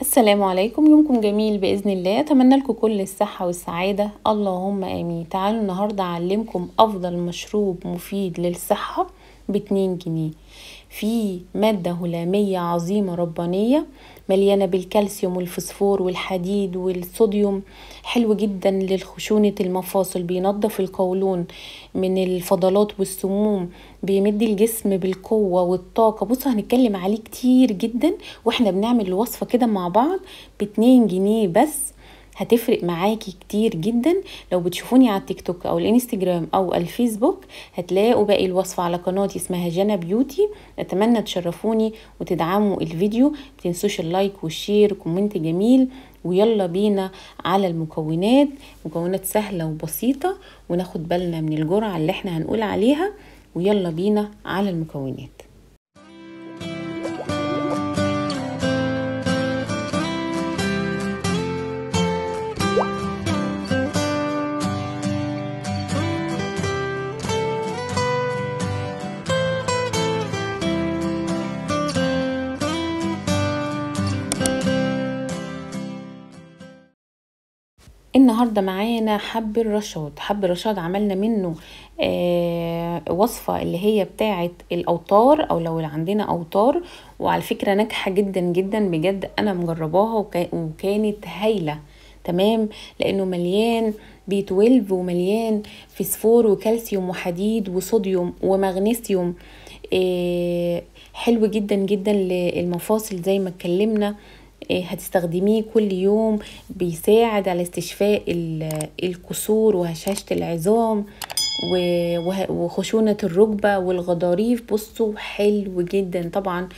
السلام عليكم يومكم جميل باذن الله اتمنى لكم كل الصحه والسعاده اللهم امين تعالوا النهارده اعلمكم افضل مشروب مفيد للصحه باتنين جنيه في مادة هلامية عظيمة ربانية مليانة بالكالسيوم والفسفور والحديد والصوديوم حلو جدا للخشونة المفاصل بينظف القولون من الفضلات والسموم بيمد الجسم بالقوة والطاقة بص هنتكلم عليه كتير جدا واحنا بنعمل الوصفة كده مع بعض باتنين جنيه بس هتفرق معاكي كتير جدا لو بتشوفوني على التيك توك او الانستجرام او الفيسبوك هتلاقوا باقي الوصفه على قناتي اسمها جنى بيوتي اتمنى تشرفوني وتدعموا الفيديو متنسوش اللايك والشير وكومنت جميل ويلا بينا على المكونات مكونات سهله وبسيطه وناخد بالنا من الجرعه اللي احنا هنقول عليها ويلا بينا على المكونات النهاردة معانا حب الرشاد حب الرشاد عملنا منه آه وصفة اللي هي بتاعة الأوتار أو لو عندنا أوتار وعلى فكرة ناجحة جدا جدا بجد أنا مجرباها وكانت هايلة تمام لأنه مليان بي 12 ومليان فسفور وكالسيوم وحديد وصوديوم ومغنيسيوم آه حلو جدا جدا للمفاصل زي ما اتكلمنا إيه، هتستخدميه كل يوم بيساعد على استشفاء الكسور وهشاشة العظام وخشونة الركبة والغضاريف بصوا حلو جدا طبعا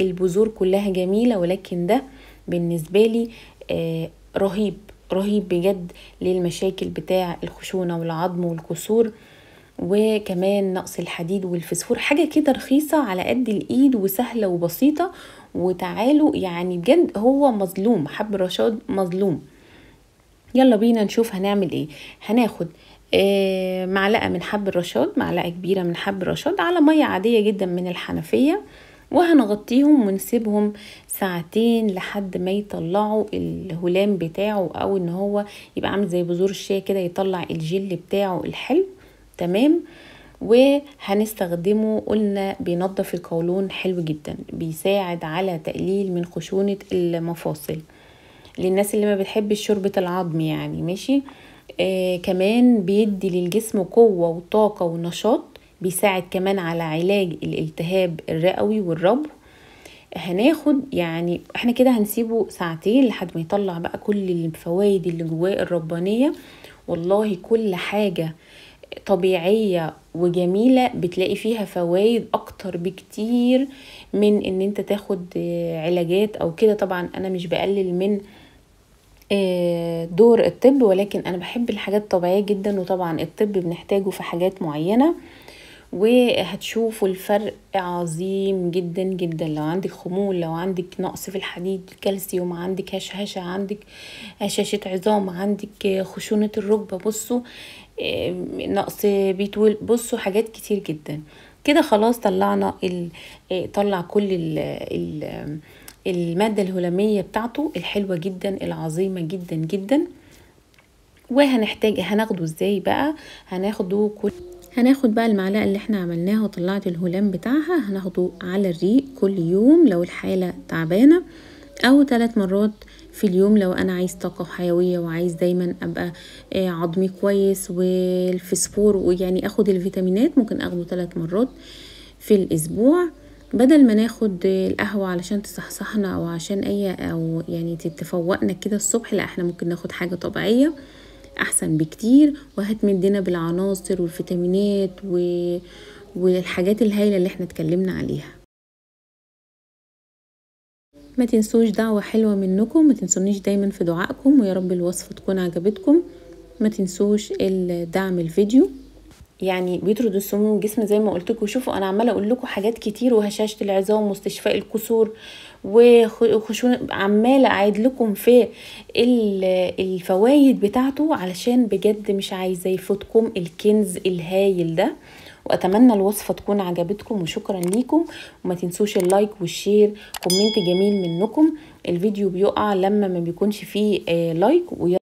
البذور كلها جميلة ولكن ده بالنسبة لي آه، رهيب رهيب بجد للمشاكل بتاع الخشونة والعظم والكسور وكمان نقص الحديد والفسفور حاجة كده رخيصة على قد الإيد وسهلة وبسيطة وتعالوا يعني بجد هو مظلوم حب رشاد مظلوم يلا بينا نشوف هنعمل ايه هناخد آه، معلقه من حب الرشاد معلقه كبيره من حب الرشاد على ميه عاديه جدا من الحنفيه وهنغطيهم ونسيبهم ساعتين لحد ما يطلعوا الهلام بتاعه او ان هو يبقى عامل زي بذور الشيا كده يطلع الجل بتاعه الحلو تمام آه وهنستخدمه قلنا بينظف القولون حلو جدا بيساعد على تقليل من خشونة المفاصل للناس اللي ما بتحبش شوربة العظم يعني ماشي آه كمان بيدي للجسم قوة وطاقة ونشاط بيساعد كمان على علاج الالتهاب الرئوي والربو هناخد يعني احنا كده هنسيبه ساعتين لحد ما يطلع بقى كل الفوائد اللي جواه الربانيه والله كل حاجه طبيعية وجميلة بتلاقي فيها فوائد اكتر بكتير من ان انت تاخد آه، علاجات او كده طبعا انا مش بقلل من آه، دور الطب ولكن انا بحب الحاجات الطبيعية جدا وطبعا الطب بنحتاجه في حاجات معينة وهتشوفوا الفرق عظيم جدا جدا لو عندك خمول لو عندك نقص في الحديد الكالسيوم عندك هشاشة عندك هشاشة عظام عندك خشونة الركبة بصوا إيه، نقص بيتول بصوا حاجات كتير جدا كده خلاص طلعنا ال... إيه، طلع كل ال... ال... المادة الهلامية بتاعته الحلوة جدا العظيمة جدا جدا وهنحتاج هناخده ازاي بقى هناخده كل هناخد بقى المعلقة اللي احنا عملناها وطلعت الهلام بتاعها هناخده على الريق كل يوم لو الحالة تعبانة او ثلاث مرات في اليوم لو انا عايز طاقه حيويه وعايز دايما ابقى آه، عظمي كويس والفسفور ويعني اخد الفيتامينات ممكن اخده ثلاث مرات في الاسبوع بدل ما ناخد القهوة علشان تصحصحنا او عشان اي او يعني تفوقنا كده الصبح لا احنا ممكن ناخد حاجة طبيعية احسن بكتير وهتمدنا بالعناصر والفيتامينات و... والحاجات الهايلة اللي احنا اتكلمنا عليها ما تنسوش دعوة حلوة منكم ما تنسونيش دايما في دعائكم ويا رب الوصفة تكون عجبتكم ما تنسوش الدعم الفيديو يعني بيطرد السموم الجسم زي ما قلت لكم شوفوا انا عماله اقول لكم حاجات كتير وهشاشه العظام واستشفاء الكسور وخشونه عماله اعيد لكم في الفوائد بتاعته علشان بجد مش عايزه يفوتكم الكنز الهايل ده واتمنى الوصفه تكون عجبتكم وشكرا ليكم وما تنسوش اللايك والشير كومنت جميل منكم الفيديو بيقع لما ما بيكونش فيه آه، لايك